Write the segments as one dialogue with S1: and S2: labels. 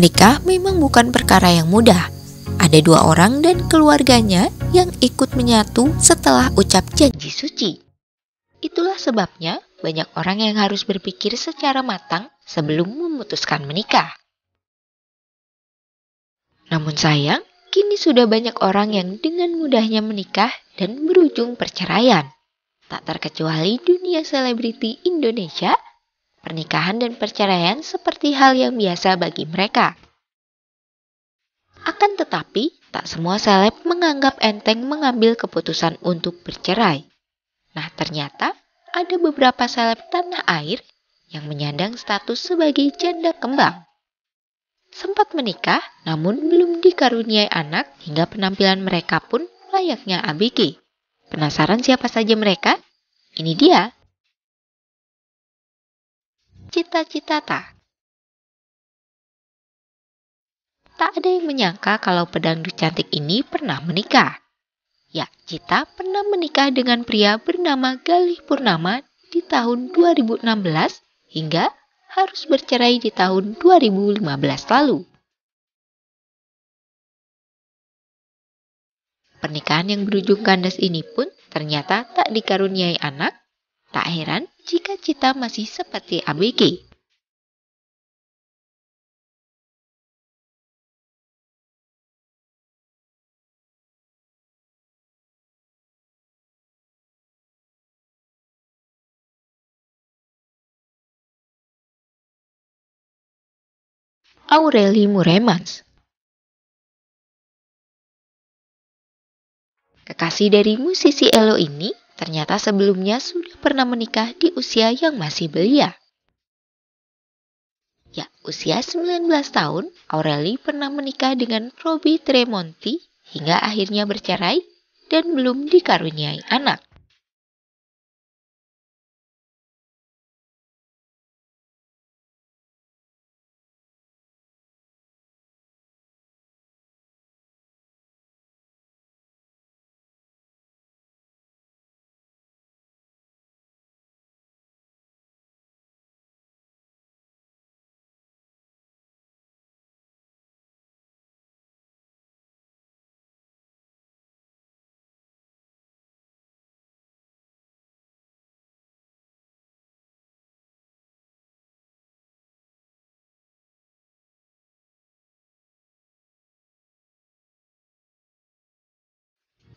S1: Menikah memang bukan perkara yang mudah. Ada dua orang dan keluarganya
S2: yang ikut menyatu setelah ucap janji suci. Itulah sebabnya banyak orang yang harus berpikir secara matang sebelum memutuskan menikah. Namun sayang, kini sudah banyak orang yang dengan mudahnya menikah dan berujung perceraian. Tak terkecuali dunia selebriti Indonesia pernikahan dan perceraian seperti hal yang biasa bagi mereka. Akan tetapi, tak semua seleb menganggap enteng mengambil keputusan untuk bercerai. Nah, ternyata ada beberapa seleb tanah air yang menyandang status sebagai janda kembang. Sempat menikah, namun belum dikaruniai anak hingga penampilan mereka pun
S1: layaknya abg. Penasaran siapa saja mereka? Ini dia cita-cita tak. Tak ada yang menyangka kalau pedangdut cantik ini pernah menikah.
S2: Ya, Cita pernah menikah dengan pria bernama Galih Purnama di
S1: tahun 2016 hingga harus bercerai di tahun 2015 lalu. Pernikahan yang berujung kandas ini pun ternyata tak dikaruniai anak Tak heran
S2: jika Cita masih seperti ABG.
S1: Aureli Muremans. Kekasih dari musisi Elo ini Ternyata sebelumnya sudah pernah menikah di
S2: usia yang masih belia. Ya, usia 19 tahun, Aureli pernah menikah dengan Roby Tremonti hingga akhirnya bercerai dan belum dikaruniai anak.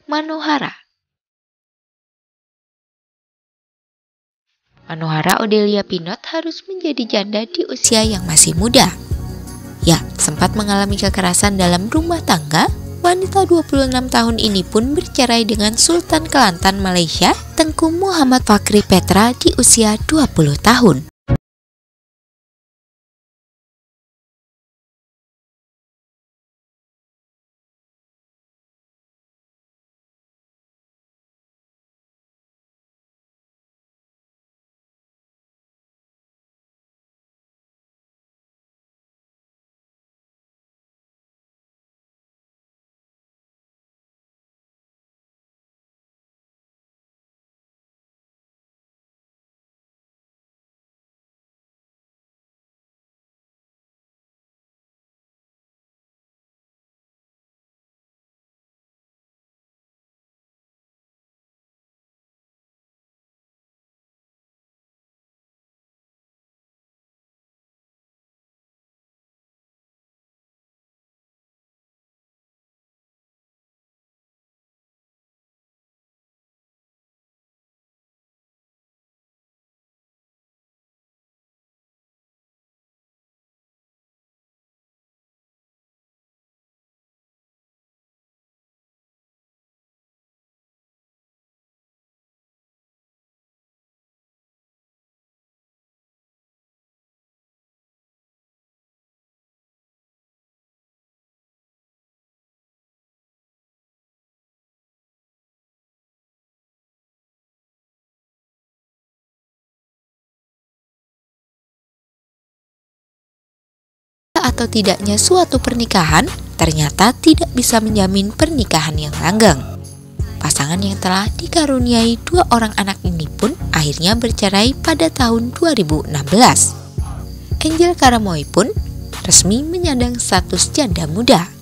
S1: Manohara. Manohara Odelia Pinot harus menjadi janda di usia yang masih muda.
S2: Ya, sempat mengalami kekerasan dalam rumah tangga, wanita 26 tahun ini pun
S1: bercerai dengan Sultan Kelantan Malaysia, Tengku Muhammad Fakri Petra di usia 20 tahun. atau tidaknya suatu pernikahan ternyata tidak bisa menjamin pernikahan yang langgeng.
S2: Pasangan yang telah dikaruniai dua orang anak ini pun akhirnya bercerai pada tahun 2016. Angel Karamoy pun resmi menyandang status janda muda.